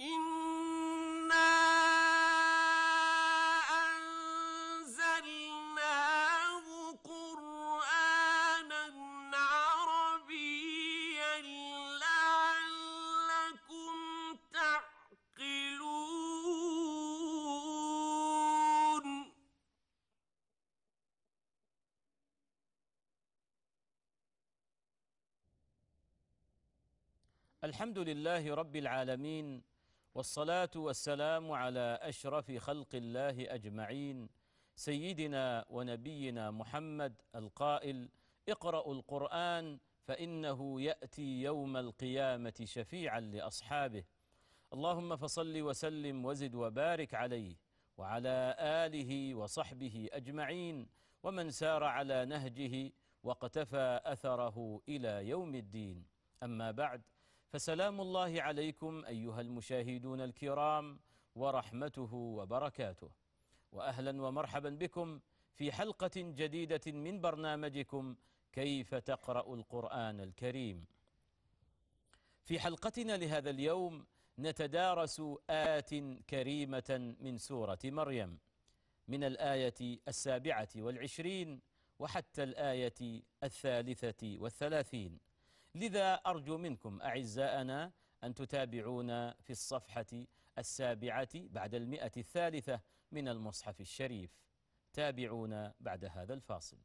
إنا أنزلناه قرآنا عربيا لعلكم تعقلون الحمد لله رب العالمين والصلاة والسلام على أشرف خلق الله أجمعين سيدنا ونبينا محمد القائل اقرأوا القرآن فإنه يأتي يوم القيامة شفيعا لأصحابه اللهم فصل وسلم وزد وبارك عليه وعلى آله وصحبه أجمعين ومن سار على نهجه واقتفى أثره إلى يوم الدين أما بعد فسلام الله عليكم أيها المشاهدون الكرام ورحمته وبركاته وأهلا ومرحبا بكم في حلقة جديدة من برنامجكم كيف تقرأ القرآن الكريم في حلقتنا لهذا اليوم نتدارس آيات كريمة من سورة مريم من الآية السابعة والعشرين وحتى الآية الثالثة والثلاثين لذا أرجو منكم أعزائنا أن تتابعونا في الصفحة السابعة بعد المئة الثالثة من المصحف الشريف تابعونا بعد هذا الفاصل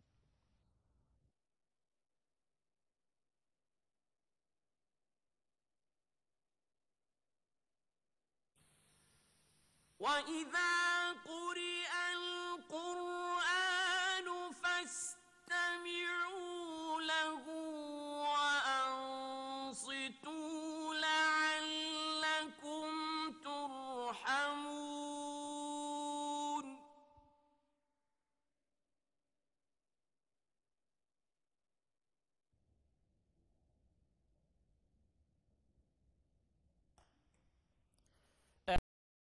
وإذا قرئ القرآن فاستمعوا له تُنْبِتُوا لَعَلَّكُمْ تُرْحَمُونَ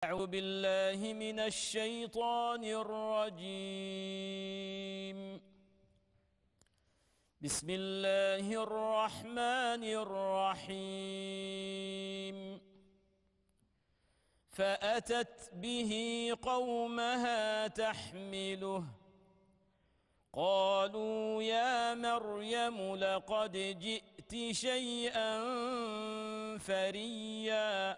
أعوذ بالله من الشيطان الرجيم بسم الله الرحمن الرحيم فأتت به قومها تحمله قالوا يا مريم لقد جئت شيئا فريا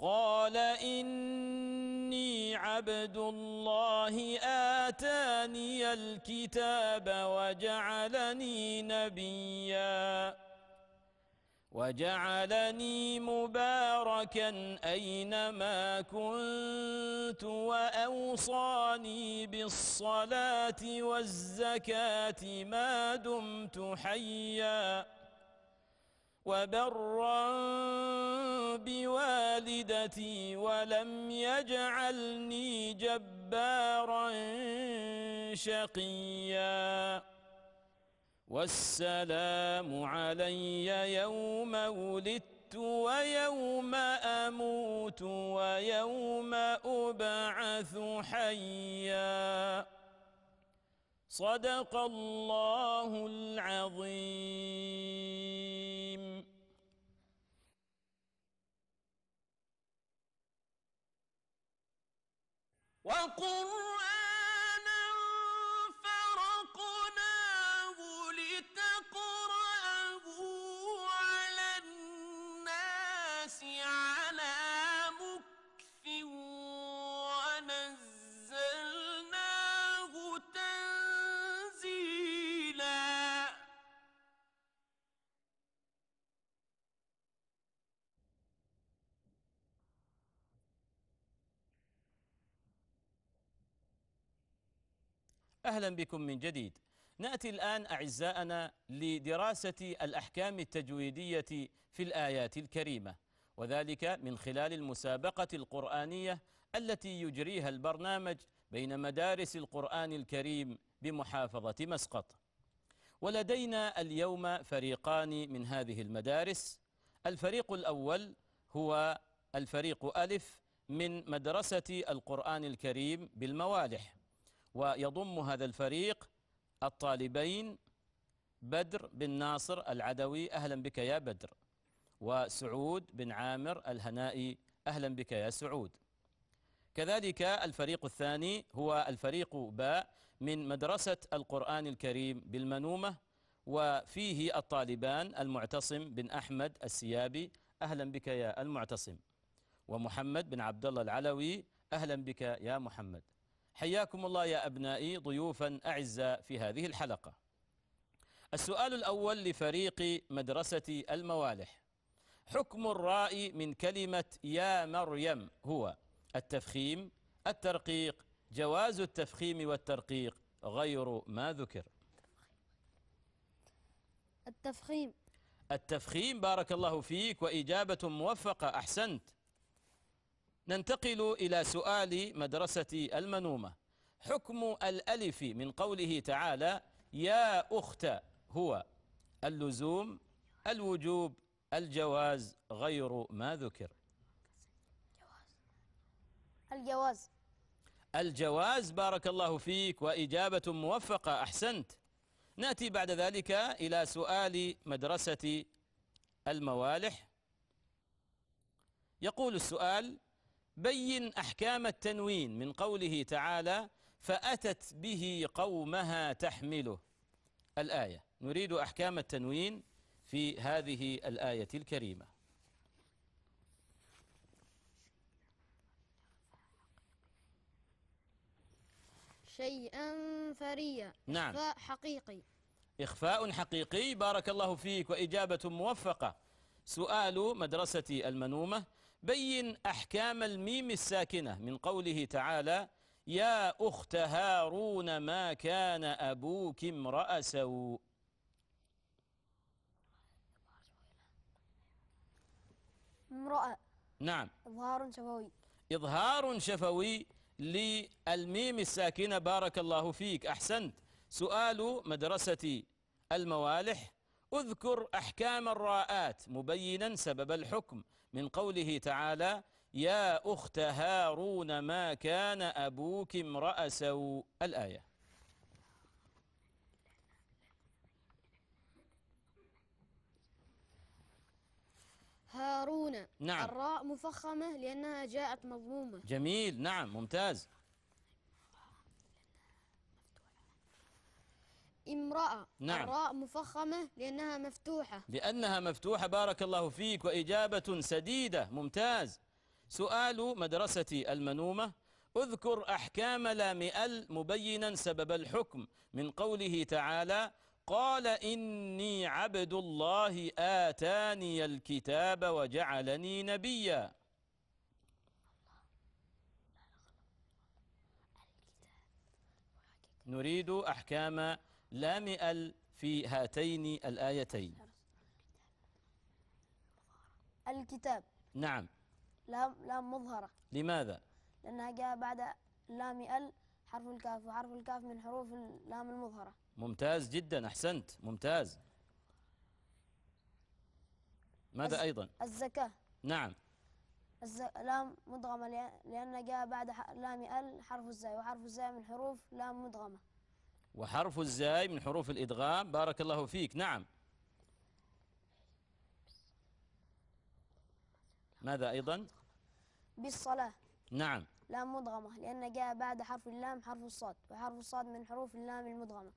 قال إني عبد الله آتاني الكتاب وجعلني نبيا وجعلني مباركا أينما كنت وأوصاني بالصلاة والزكاة ما دمت حياً وبرا بوالدتي ولم يجعلني جبارا شقيا والسلام علي يوم ولدت ويوم أموت ويوم أبعث حيا صدق الله العظيم وقرآن أهلا بكم من جديد نأتي الآن أعزائنا لدراسة الأحكام التجويدية في الآيات الكريمة وذلك من خلال المسابقة القرآنية التي يجريها البرنامج بين مدارس القرآن الكريم بمحافظة مسقط ولدينا اليوم فريقان من هذه المدارس الفريق الأول هو الفريق ألف من مدرسة القرآن الكريم بالموالح ويضم هذا الفريق الطالبين بدر بن ناصر العدوي أهلا بك يا بدر وسعود بن عامر الهنائي أهلا بك يا سعود كذلك الفريق الثاني هو الفريق باء من مدرسة القرآن الكريم بالمنومة وفيه الطالبان المعتصم بن أحمد السيابي أهلا بك يا المعتصم ومحمد بن عبد الله العلوي أهلا بك يا محمد حياكم الله يا أبنائي ضيوفا أعزاء في هذه الحلقة السؤال الأول لفريق مدرسة الموالح حكم الرائي من كلمة يا مريم هو التفخيم الترقيق جواز التفخيم والترقيق غير ما ذكر التفخيم التفخيم بارك الله فيك وإجابة موفقة أحسنت ننتقل إلى سؤال مدرسة المنومة حكم الألف من قوله تعالى يا أخت هو اللزوم الوجوب الجواز غير ما ذكر الجواز الجواز بارك الله فيك وإجابة موفقة أحسنت نأتي بعد ذلك إلى سؤال مدرسة الموالح يقول السؤال بين أحكام التنوين من قوله تعالى فأتت به قومها تحمله الآية نريد أحكام التنوين في هذه الآية الكريمة شيئا فريا نعم إخفاء حقيقي إخفاء حقيقي بارك الله فيك وإجابة موفقة سؤال مدرسة المنومة بين أحكام الميم الساكنة من قوله تعالى يا أخت هارون ما كان أبوك امرأ سوء امرأة نعم إظهار شفوي إظهار شفوي للميم الساكنة بارك الله فيك أحسنت سؤال مدرسة الموالح اذكر أحكام الراءات مبينا سبب الحكم من قوله تعالى يا أخت هارون ما كان أبوك امرأ سوء الآية هارون نعم الراء مفخمة لأنها جاءت مضمومة جميل نعم ممتاز امرأة نعم الراء مفخمة لأنها مفتوحة لأنها مفتوحة بارك الله فيك وإجابة سديدة ممتاز سؤال مدرسة المنومة اذكر أحكام لام ال مبينا سبب الحكم من قوله تعالى قال إني عبد الله آتاني الكتاب وجعلني نبيا نريد أحكام لامئل في هاتين الآيتين الكتاب نعم لام لام مظهرة لماذا؟ لأنها جاء بعد لام ال حرف الكاف وحرف الكاف من حروف اللام المظهرة ممتاز جدا أحسنت ممتاز ماذا الز... أيضا؟ الزكاة نعم الز... لام مدغمة لأن جاء بعد لام ال حرف الزاي وحرف الزاي من حروف لام مدغمة وحرف الزاي من حروف الإدغام بارك الله فيك نعم ماذا أيضا بالصلاة نعم لام مدغمة لأن جاء بعد حرف اللام حرف الصاد وحرف الصاد من حروف اللام المدغمة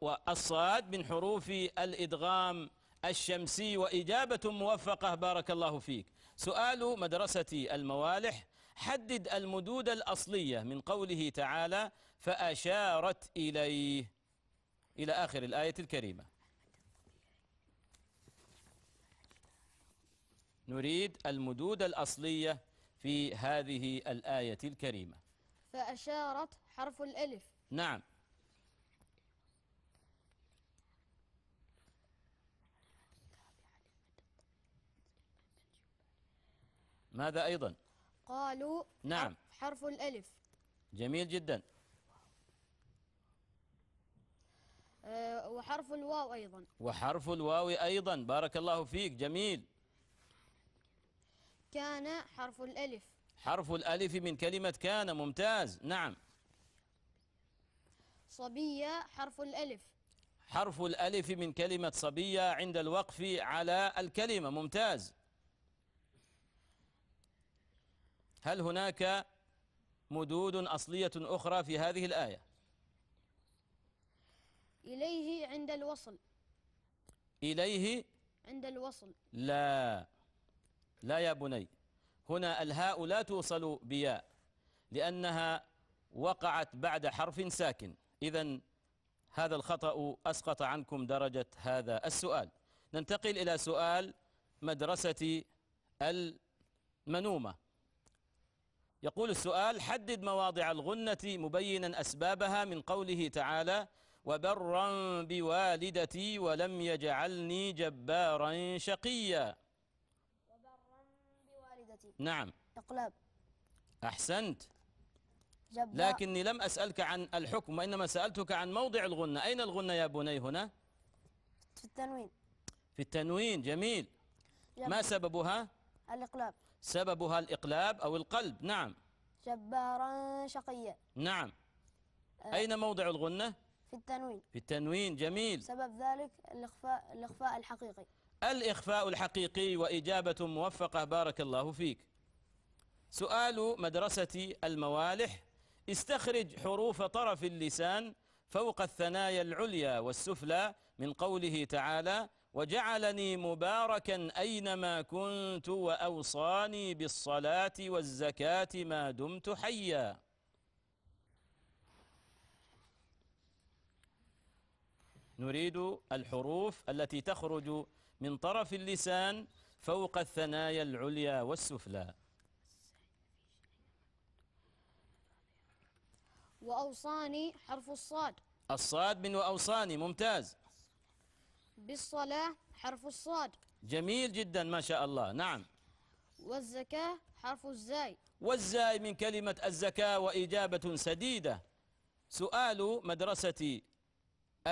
والصاد من حروف الإدغام الشمسي وإجابة موفقة بارك الله فيك سؤال مدرسة الموالح حدد المدود الأصلية من قوله تعالى فأشارت إليه إلى آخر الآية الكريمة نريد المدود الأصلية في هذه الآية الكريمة فأشارت حرف الألف نعم ماذا أيضا قالوا نعم حرف الألف جميل جدا آه، وحرف الواو أيضا وحرف الواو أيضا بارك الله فيك جميل كان حرف الألف حرف الألف من كلمة كان ممتاز نعم صبية حرف الألف حرف الألف من كلمة صبية عند الوقف على الكلمة ممتاز هل هناك مدود أصلية أخرى في هذه الآية إليه عند الوصل إليه عند الوصل لا لا يا بني هنا الهاء لا توصل بياء لأنها وقعت بعد حرف ساكن إذا هذا الخطأ أسقط عنكم درجة هذا السؤال ننتقل إلى سؤال مدرسة المنومة يقول السؤال حدد مواضع الغنة مبينا أسبابها من قوله تعالى وبرا بوالدتي ولم يجعلني جبارا شقيا وبرا بوالدتي نعم إقلاب أحسنت جبار. لكني لم أسألك عن الحكم وإنما سألتك عن موضع الغنة أين الغنة يا بني هنا في التنوين في التنوين جميل جبار. ما سببها الإقلاب سببها الإقلاب أو القلب نعم جبارا شقيا نعم آه. أين موضع الغنة في التنوين في التنوين جميل سبب ذلك الإخفاء, الإخفاء الحقيقي الإخفاء الحقيقي وإجابة موفقة بارك الله فيك سؤال مدرسة الموالح استخرج حروف طرف اللسان فوق الثنايا العليا والسفلى من قوله تعالى وجعلني مباركا أينما كنت وأوصاني بالصلاة والزكاة ما دمت حيا نريد الحروف التي تخرج من طرف اللسان فوق الثنايا العليا والسفلى وأوصاني حرف الصاد الصاد من وأوصاني ممتاز بالصلاة حرف الصاد جميل جدا ما شاء الله نعم والزكاة حرف الزاي والزاي من كلمة الزكاة وإجابة سديدة سؤال مدرستي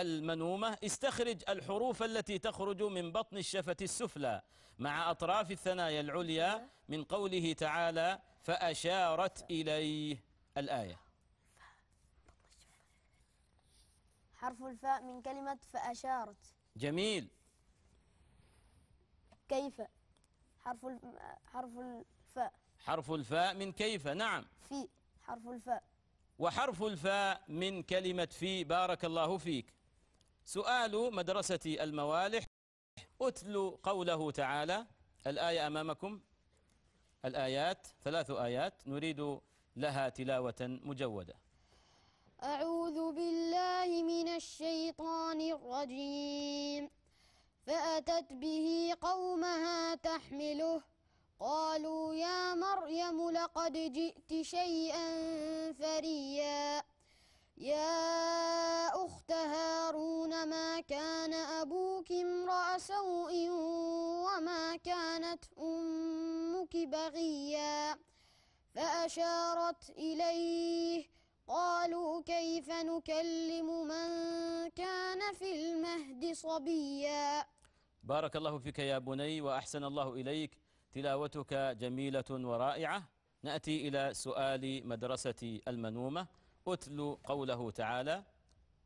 المنومة استخرج الحروف التي تخرج من بطن الشفة السفلى مع أطراف الثنايا العليا من قوله تعالى فأشارت إليه الآية حرف الفاء من كلمة فأشارت جميل كيف حرف حرف الفاء حرف الفاء من كيف نعم في حرف الفاء وحرف الفاء من كلمة في بارك الله فيك سؤال مدرسة الموالح أتلو قوله تعالى الآية أمامكم الآيات ثلاث آيات نريد لها تلاوة مجودة أعوذ بالله من الشيطان الرجيم فأتت به قومها تحمله قالوا يا مريم لقد جئت شيئا فريا يا أخت هارون ما كان أبوك امرأ سوء وما كانت أمك بغيا فأشارت إليه قالوا كيف نكلم من كان في المهد صبيا بارك الله فيك يا بني وأحسن الله إليك تلاوتك جميلة ورائعة نأتي إلى سؤال مدرسة المنومة أتل قوله تعالى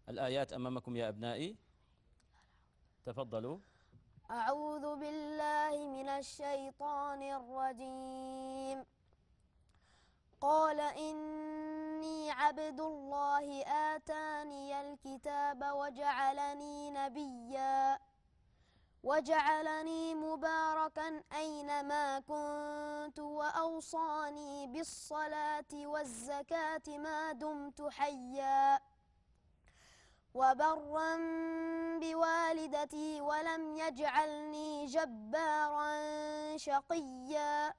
الآيات أمامكم يا أبنائي تفضلوا أعوذ بالله من الشيطان الرجيم قال إني عبد الله آتاني الكتاب وجعلني نبياً وجعلني مباركا أينما كنت وأوصاني بالصلاة والزكاة ما دمت حيا وبرا بوالدتي ولم يجعلني جبارا شقيا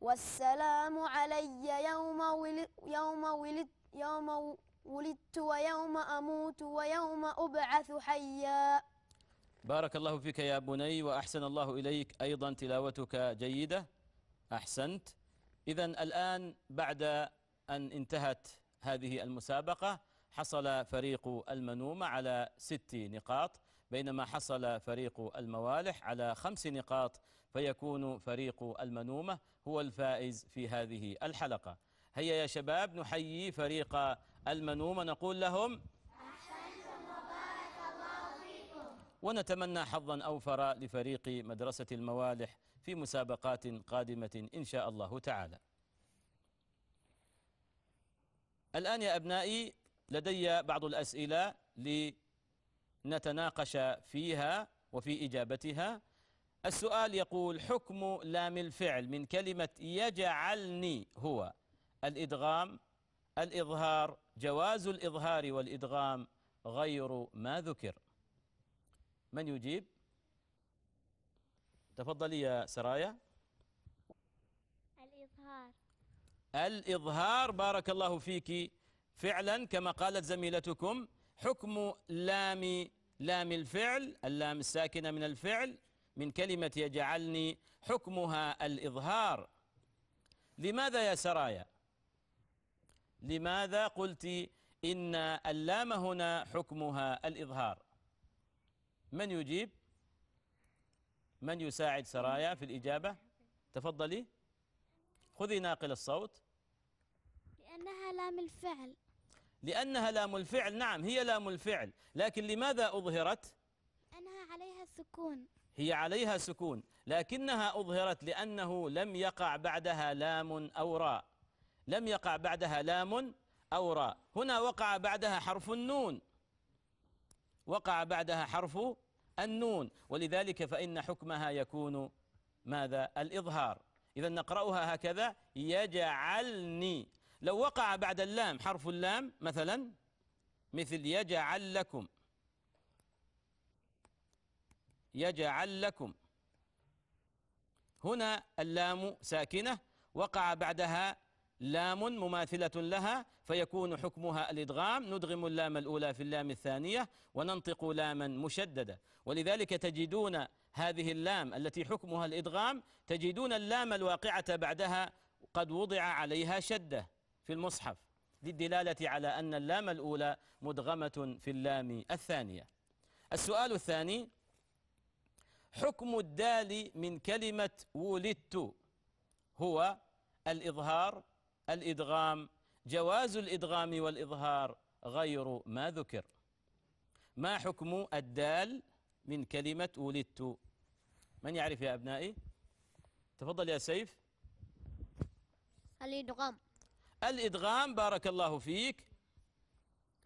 والسلام علي يوم ولدت يوم ولدت يوم ولدت ويوم أموت ويوم أبعث حيا بارك الله فيك يا بني وأحسن الله إليك أيضا تلاوتك جيدة أحسنت إذا الآن بعد أن انتهت هذه المسابقة حصل فريق المنومة على ست نقاط بينما حصل فريق الموالح على خمس نقاط فيكون فريق المنومة هو الفائز في هذه الحلقة هيا يا شباب نحيي فريق المنومة نقول لهم ونتمنى حظا أوفر لفريق مدرسة الموالح في مسابقات قادمة إن شاء الله تعالى الآن يا أبنائي لدي بعض الأسئلة لنتناقش فيها وفي إجابتها السؤال يقول حكم لام الفعل من كلمة يجعلني هو الإدغام الإظهار جواز الإظهار والإدغام غير ما ذكر من يجيب تفضلي يا سرايا الإظهار الإظهار بارك الله فيك فعلا كما قالت زميلتكم حكم لام لام الفعل اللام الساكنة من الفعل من كلمة يجعلني حكمها الإظهار لماذا يا سرايا لماذا قلت إن اللام هنا حكمها الإظهار من يجيب من يساعد سرايا في الإجابة تفضلي خذي ناقل الصوت لأنها لام الفعل لأنها لام الفعل نعم هي لام الفعل لكن لماذا أظهرت لأنها عليها سكون هي عليها سكون لكنها أظهرت لأنه لم يقع بعدها لام أو راء لم يقع بعدها لام أو راء هنا وقع بعدها حرف النون وقع بعدها حرف النون ولذلك فإن حكمها يكون ماذا الإظهار إذا نقرأها هكذا يجعلني لو وقع بعد اللام حرف اللام مثلا مثل يجعل لكم يجعل لكم هنا اللام ساكنة وقع بعدها لام مماثلة لها فيكون حكمها الإدغام ندغم اللام الأولى في اللام الثانية وننطق لاما مشددة ولذلك تجدون هذه اللام التي حكمها الإدغام تجدون اللام الواقعة بعدها قد وضع عليها شدة في المصحف للدلالة على أن اللام الأولى مدغمة في اللام الثانية السؤال الثاني حكم الدال من كلمة ولدت هو الإظهار الإدغام جواز الإدغام والإظهار غير ما ذكر ما حكم الدال من كلمة ولدت من يعرف يا أبنائي تفضل يا سيف الإدغام الإدغام بارك الله فيك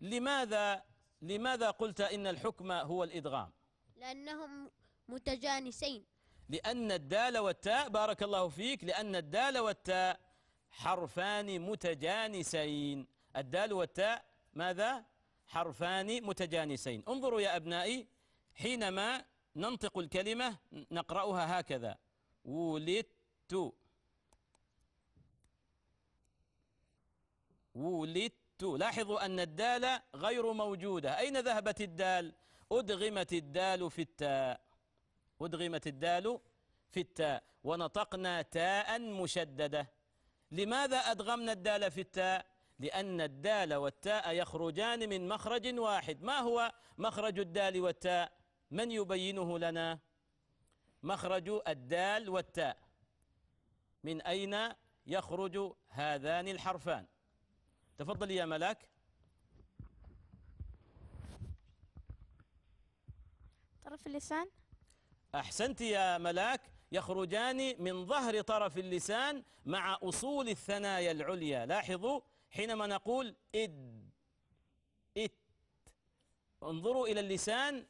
لماذا لماذا قلت إن الحكم هو الإدغام لأنهم متجانسين لأن الدال والتاء بارك الله فيك لأن الدال والتاء حرفان متجانسين الدال والتاء ماذا حرفان متجانسين انظروا يا أبنائي حينما ننطق الكلمة نقرأها هكذا ولدت ولدت لاحظوا أن الدال غير موجودة أين ذهبت الدال أدغمت الدال في التاء أدغمت الدال في التاء ونطقنا تاء مشددة لماذا أدغمنا الدال في التاء لأن الدال والتاء يخرجان من مخرج واحد ما هو مخرج الدال والتاء من يبينه لنا مخرج الدال والتاء من أين يخرج هذان الحرفان تفضل يا ملاك طرف اللسان أحسنت يا ملاك يخرجان من ظهر طرف اللسان مع أصول الثنايا العليا لاحظوا حينما نقول إد إت انظروا إلى اللسان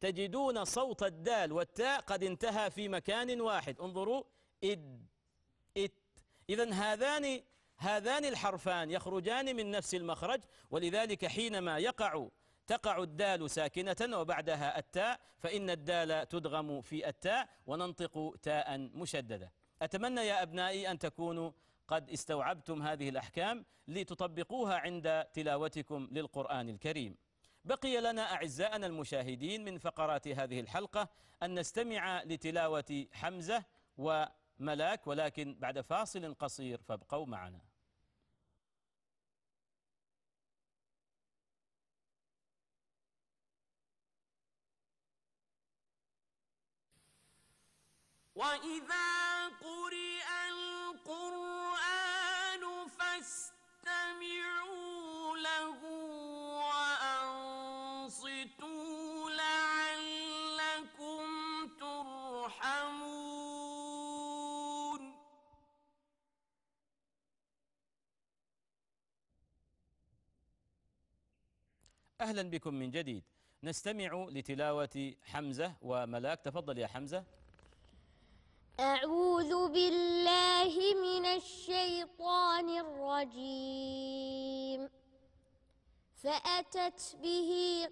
تجدون صوت الدال والتاء قد انتهى في مكان واحد انظروا إد إت إذا هذان هذان الحرفان يخرجان من نفس المخرج ولذلك حينما يقع تقع الدال ساكنة وبعدها التاء فإن الدال تدغم في التاء وننطق تاء مشددة أتمنى يا أبنائي أن تكونوا قد استوعبتم هذه الأحكام لتطبقوها عند تلاوتكم للقرآن الكريم بقي لنا أعزائنا المشاهدين من فقرات هذه الحلقة أن نستمع لتلاوة حمزة وملاك ولكن بعد فاصل قصير فابقوا معنا وإذا قرئ القرآن فاستمعوا له وأنصتوا لعلكم ترحمون أهلا بكم من جديد نستمع لتلاوة حمزة وملاك تفضل يا حمزة أعوذ بالله من الشيطان الرجيم فأتت به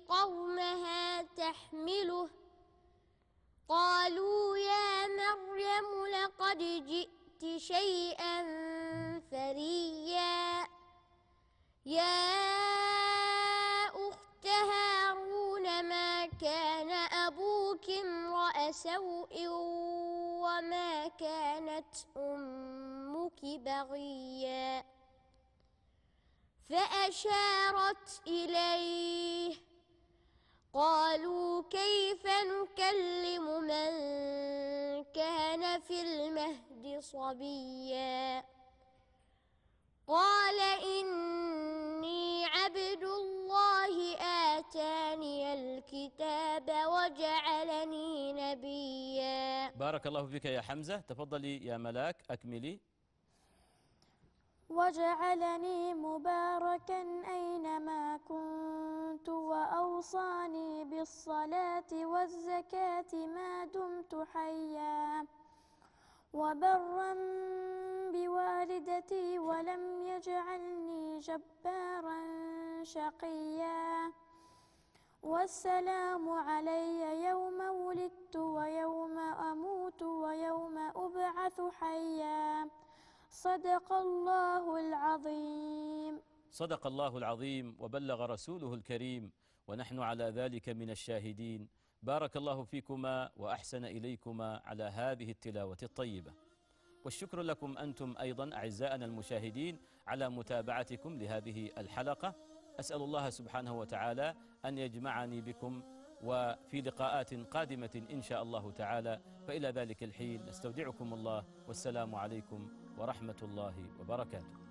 قومها تحمله قالوا يا مريم لقد جئت شيئا فريا يا أخت هارون ما كان أبوك امرأ سوء فأتت أمك بغيا فأشارت إليه قالوا كيف نكلم من كان في المهد صبيا قال إني عبد الله آتاني الكتاب وجعلني بارك الله فيك يا حمزة تفضلي يا ملاك أكملي وجعلني مباركا أينما كنت وأوصاني بالصلاة والزكاة ما دمت حيا وبرا بوالدتي ولم يجعلني جبارا شقيا والسلام علي يوم ولدت ويوم أموت ويوم أبعث حيا صدق الله العظيم صدق الله العظيم وبلغ رسوله الكريم ونحن على ذلك من الشاهدين بارك الله فيكما وأحسن إليكما على هذه التلاوة الطيبة والشكر لكم أنتم أيضا أعزائنا المشاهدين على متابعتكم لهذه الحلقة أسأل الله سبحانه وتعالى أن يجمعني بكم وفي لقاءات قادمة إن شاء الله تعالى فإلى ذلك الحين نستودعكم الله والسلام عليكم ورحمة الله وبركاته